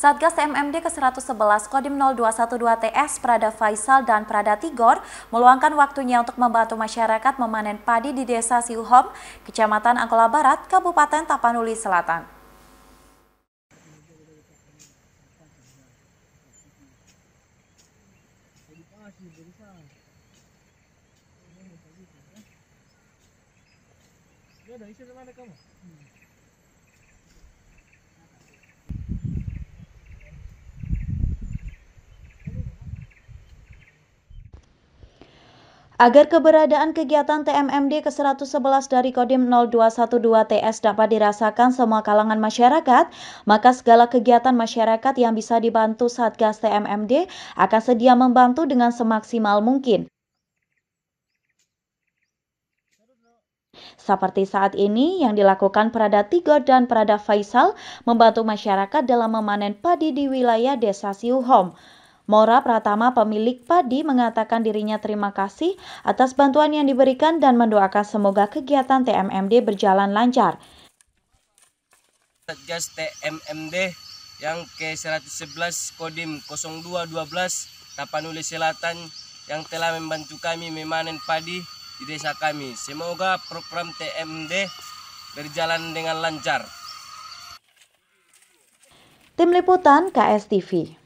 Satgas MMd ke-111 Kodim 0212 TS Prada Faisal dan Prada Tigor meluangkan waktunya untuk membantu masyarakat memanen padi di Desa Siuhom, Kecamatan Angkola Barat, Kabupaten Tapanuli Selatan. Ya, dari mana kamu? Hmm. Agar keberadaan kegiatan TMMD ke-111 dari Kodim 0212 TS dapat dirasakan semua kalangan masyarakat, maka segala kegiatan masyarakat yang bisa dibantu Satgas TMMD akan sedia membantu dengan semaksimal mungkin. Seperti saat ini yang dilakukan Prada Tigo dan Prada Faisal membantu masyarakat dalam memanen padi di wilayah desa Siuhom. Mora Pratama pemilik padi mengatakan dirinya terima kasih atas bantuan yang diberikan dan mendoakan semoga kegiatan TMMD berjalan lancar. Satgas TMMD yang ke-111 Kodim 0212 Tapanuli Selatan yang telah membantu kami memanen padi di desa kami. Semoga program TMMD berjalan dengan lancar. Tim Liputan KSTV